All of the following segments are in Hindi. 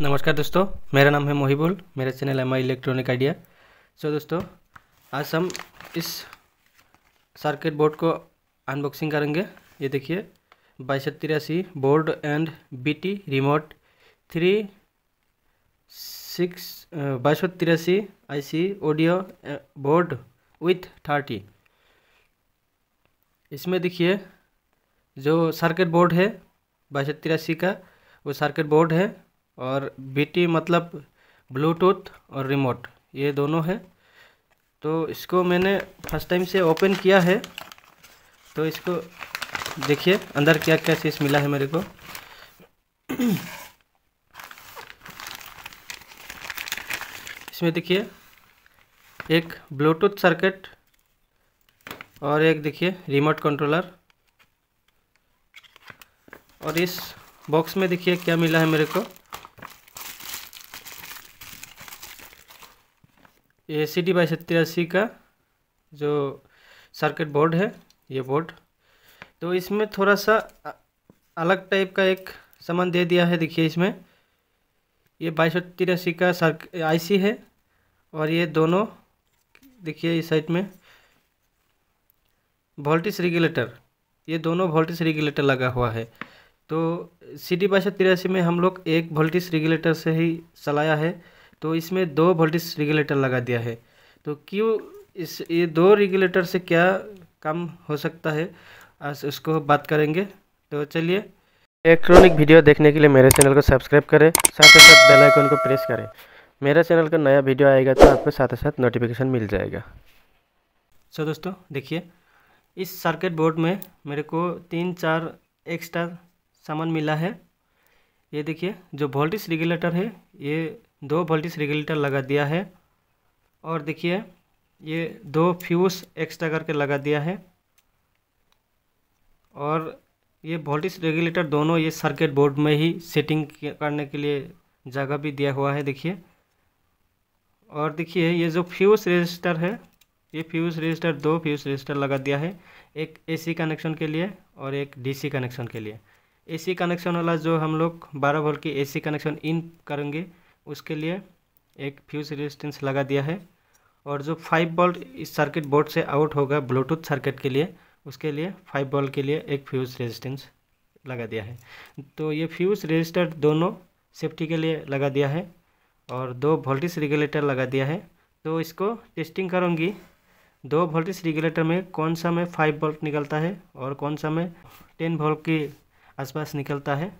नमस्कार दोस्तों मेरा नाम है मोहिबुल मेरा channel M I electronic idea so दोस्तों आज हम इस सर्किट बोर्ड को अनबॉक्सिंग करेंगे ये देखिए बाईस तिरासी board and BT remote three six बाईस तिरासी IC audio board with thirty इसमें देखिए जो सर्किट बोर्ड है बाईस तिरासी का वो सर्किट बोर्ड है और बी मतलब ब्लूटूथ और रिमोट ये दोनों है तो इसको मैंने फर्स्ट टाइम से ओपन किया है तो इसको देखिए अंदर क्या क्या चीज़ मिला है मेरे को इसमें देखिए एक ब्लूटूथ सर्किट और एक देखिए रिमोट कंट्रोलर और इस बॉक्स में देखिए क्या मिला है मेरे को ये सी डी बाई सत्तासी का जो सर्किट बोर्ड है ये बोर्ड तो इसमें थोड़ा सा अलग टाइप का एक सामान दे दिया है देखिए इसमें ये बाईस सौ तिरासी का सर्क आईसी है और ये दोनों देखिए इस साइड में वोल्टेज रेगुलेटर ये दोनों वोल्टेज रेगुलेटर लगा हुआ है तो सी डी बाईस सौ तिरासी में हम लोग एक वोल्टेज रेगुलेटर से ही चलाया है तो इसमें दो वोल्टेज रेगुलेटर लगा दिया है तो क्यों इस ये दो रेगुलेटर से क्या कम हो सकता है आज उसको बात करेंगे तो चलिए इलेक्ट्रॉनिक वीडियो देखने के लिए मेरे चैनल को सब्सक्राइब करें साथ ही साथ बेल आइकन को प्रेस करें मेरा चैनल का नया वीडियो आएगा तो आपको साथ ही साथ नोटिफिकेशन मिल जाएगा सो दोस्तों देखिए इस सर्किट बोर्ड में मेरे को तीन चार एक्स्ट्रा सामान मिला है ये देखिए जो वोल्टेज रेगुलेटर है ये दो वोल्टेज रेगुलेटर लगा दिया है और देखिए ये दो फ्यूज़ एक्स्ट्रा करके लगा दिया है और ये वोल्टेज रेगुलेटर दोनों ये सर्किट बोर्ड में ही सेटिंग करने के लिए जगह भी दिया हुआ है देखिए और देखिए ये जो फ्यूज़ रजिस्टर है ये फ्यूज़ रजिस्टर दो फ्यूज़ रजिस्टर लगा दिया है एक एसी कनेक्शन के लिए और एक डीसी कनेक्शन के लिए एसी कनेक्शन वाला जो हम लोग बारह वोल्ट की एसी कनेक्शन इन करेंगे उसके लिए एक फ्यूज रेजिस्टेंस लगा दिया है और जो फाइव बोल्ट इस सर्किट बोर्ड से आउट होगा ब्लूटूथ सर्किट के लिए उसके लिए फाइव बोल्ट के लिए एक फ्यूज रेजिस्टेंस लगा दिया है तो ये फ्यूज रेजिस्टर दोनों सेफ्टी के लिए लगा दिया है और दो वोल्टेज रेगुलेटर लगा दिया है तो इसको टेस्टिंग करूँगी दो वोल्टेज रेगुलेटर में कौन सा में फाइव बोल्ट निकलता है और कौन सा में टेन वोल्ट के आसपास निकलता है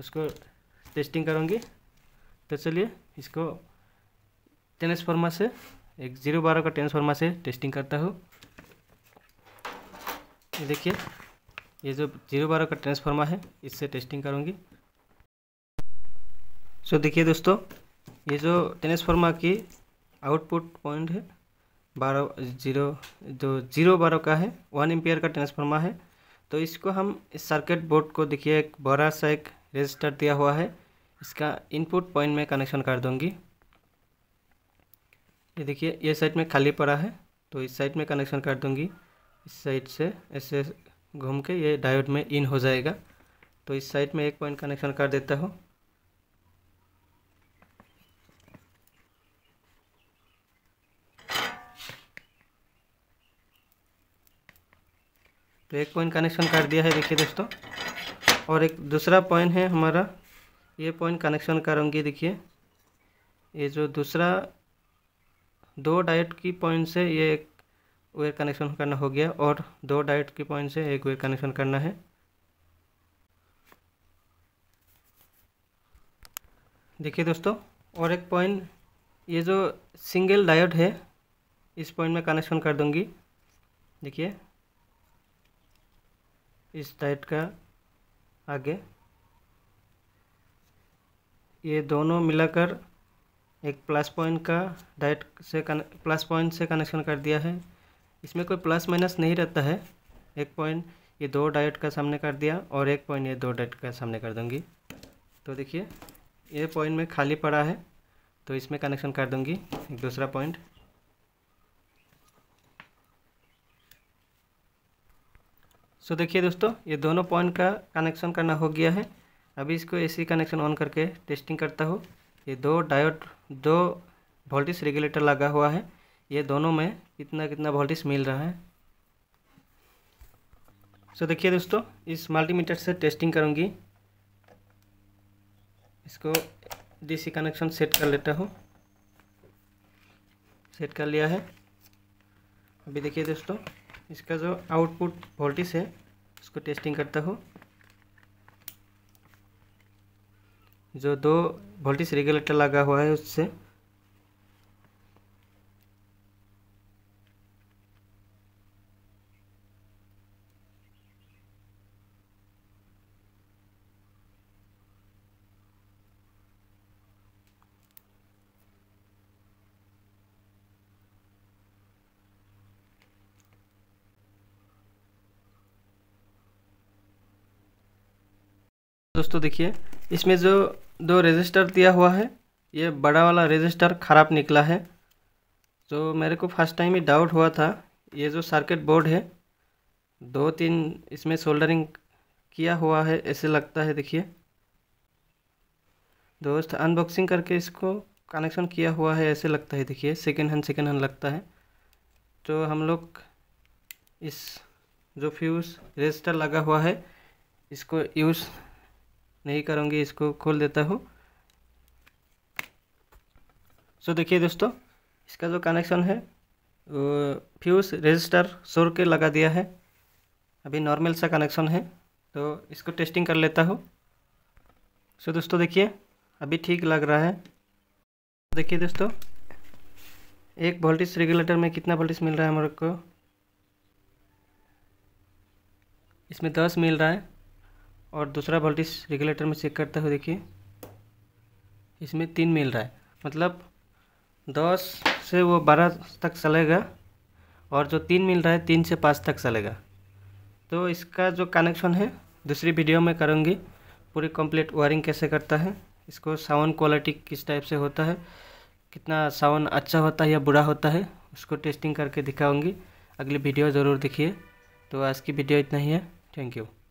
उसको टेस्टिंग करूँगी तो चलिए इसको टेनिस से एक जीरो बारह का टेनिस से टेस्टिंग करता हूँ ये देखिए ये जो जीरो बारह का ट्रांसफार्मा है इससे टेस्टिंग करूँगी सो so, देखिए दोस्तों ये जो ट्रांसफार्मा की आउटपुट पॉइंट है बारह जीरो जो जीरो बारह का है वन एम्पियर का ट्रांसफार्मा है तो इसको हम इस सर्किट बोर्ड को देखिए एक बड़ा सा एक रजिस्टर दिया हुआ है इसका इनपुट पॉइंट में कनेक्शन कर दूंगी ये देखिए ये साइड में खाली पड़ा है तो इस साइड में कनेक्शन कर दूंगी इस साइड से ऐसे घूम के ये डायोड में इन हो जाएगा तो इस साइड में एक पॉइंट कनेक्शन कर देता हूँ तो एक पॉइंट कनेक्शन कर दिया है देखिए दोस्तों और एक दूसरा पॉइंट है हमारा ये पॉइंट कनेक्शन करूँगी देखिए ये जो दूसरा दो डाइट की पॉइंट से ये एक वेयर कनेक्शन करना हो गया और दो डाइट की पॉइंट से एक वेयर कनेक्शन करना है देखिए दोस्तों और एक पॉइंट ये जो सिंगल डायोड है इस पॉइंट में कनेक्शन कर दूंगी देखिए इस डायोड का आगे ये दोनों मिलाकर एक प्लस पॉइंट का डायरेक्ट से प्लस पॉइंट से कनेक्शन कर दिया है इसमें कोई प्लस माइनस नहीं रहता है एक पॉइंट ये दो डायरेक्ट का सामने कर दिया और एक पॉइंट ये दो डायरेक्ट का सामने कर दूँगी तो देखिए ये पॉइंट में खाली पड़ा है तो इसमें कनेक्शन कर दूंगी एक दूसरा पॉइंट सो देखिए दोस्तों ये दोनों पॉइंट का कनेक्शन करना हो गया है अभी इसको एसी कनेक्शन ऑन करके टेस्टिंग करता हूँ ये दो डायोड दो वोल्टेज रेगुलेटर लगा हुआ है ये दोनों में कितना कितना वोल्टेज मिल रहा है सो देखिए दोस्तों इस मल्टीमीटर से टेस्टिंग करूँगी इसको डीसी कनेक्शन सेट कर लेता हूँ सेट कर लिया है अभी देखिए दोस्तों इसका जो आउटपुट वोल्टेज है उसको टेस्टिंग करता हूँ जो दो वोल्टेज रेगुलेटर लगा हुआ है उससे दोस्तों देखिए इसमें जो दो रजिस्टर दिया हुआ है ये बड़ा वाला रजिस्टर ख़राब निकला है तो मेरे को फर्स्ट टाइम ही डाउट हुआ था ये जो सर्किट बोर्ड है दो तीन इसमें सोल्डरिंग किया हुआ है ऐसे लगता है देखिए दोस्त अनबॉक्सिंग करके इसको कनेक्शन किया हुआ है ऐसे लगता है देखिए सेकेंड हैंड सेकेंड हैंड लगता है तो हम लोग इस जो फ्यूज़ रजिस्टर लगा हुआ है इसको यूज़ नहीं करूँगी इसको खोल देता हूँ सो देखिए दोस्तों इसका जो कनेक्शन है फ्यूज़ रजिस्टर सोर के लगा दिया है अभी नॉर्मल सा कनेक्शन है तो इसको टेस्टिंग कर लेता हूँ सो दोस्तों देखिए अभी ठीक लग रहा है देखिए दोस्तों एक वोल्टेज रेगुलेटर में कितना वोल्टेज मिल रहा है हमारे को इसमें दस मिल रहा है और दूसरा वोल्टेज रेगुलेटर में चेक करते हुए देखिए इसमें तीन मिल रहा है मतलब दस से वो बारह तक चलेगा और जो तीन मिल रहा है तीन से पाँच तक चलेगा तो इसका जो कनेक्शन है दूसरी वीडियो में करूँगी पूरी कंप्लीट वायरिंग कैसे करता है इसको साउंड क्वालिटी किस टाइप से होता है कितना साउंड अच्छा होता है या बुरा होता है उसको टेस्टिंग करके दिखाऊँगी अगली वीडियो ज़रूर देखिए तो आज की वीडियो इतना ही है थैंक यू